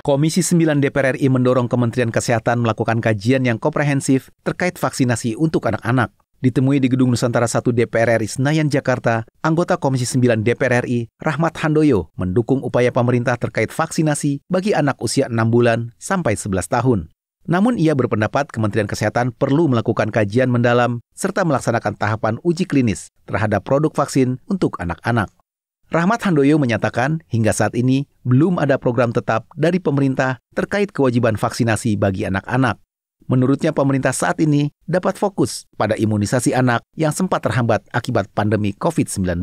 Komisi 9 DPR RI mendorong Kementerian Kesehatan melakukan kajian yang komprehensif terkait vaksinasi untuk anak-anak. Ditemui di Gedung Nusantara 1 DPR RI Senayan, Jakarta, anggota Komisi 9 DPR RI, Rahmat Handoyo, mendukung upaya pemerintah terkait vaksinasi bagi anak usia 6 bulan sampai 11 tahun. Namun ia berpendapat Kementerian Kesehatan perlu melakukan kajian mendalam serta melaksanakan tahapan uji klinis terhadap produk vaksin untuk anak-anak. Rahmat Handoyo menyatakan hingga saat ini belum ada program tetap dari pemerintah terkait kewajiban vaksinasi bagi anak-anak. Menurutnya pemerintah saat ini dapat fokus pada imunisasi anak yang sempat terhambat akibat pandemi COVID-19.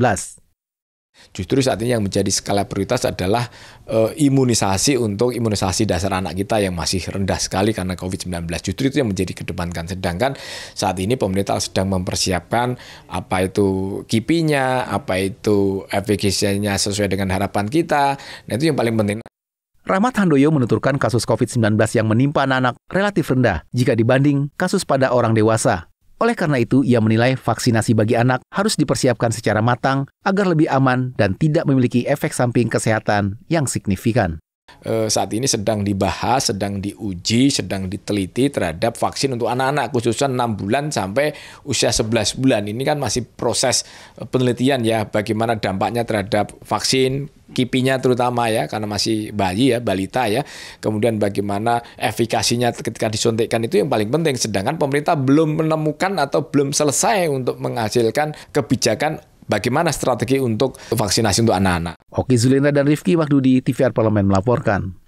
Justru saat ini yang menjadi skala prioritas adalah e, imunisasi untuk imunisasi dasar anak kita yang masih rendah sekali karena COVID-19. Justru itu yang menjadi kedepankan. Sedangkan saat ini pemerintah sedang mempersiapkan apa itu kipinya, apa itu efekasinya sesuai dengan harapan kita. Nah itu yang paling penting. Rahmat Handoyo menuturkan kasus COVID-19 yang menimpa anak-anak relatif rendah jika dibanding kasus pada orang dewasa. Oleh karena itu, ia menilai vaksinasi bagi anak harus dipersiapkan secara matang agar lebih aman dan tidak memiliki efek samping kesehatan yang signifikan eh, saat ini sedang dibahas, sedang diuji, sedang diteliti terhadap vaksin untuk anak-anak khususnya 6 bulan sampai usia 11 bulan. Ini kan masih proses eh, penelitian ya bagaimana dampaknya terhadap vaksin kipinya terutama ya karena masih bayi ya balita ya kemudian bagaimana efikasinya ketika disuntikkan itu yang paling penting sedangkan pemerintah belum menemukan atau belum selesai untuk menghasilkan kebijakan bagaimana strategi untuk vaksinasi untuk anak-anak. Oke Zulinda dan Rifki Waktu di TVR Parlemen melaporkan.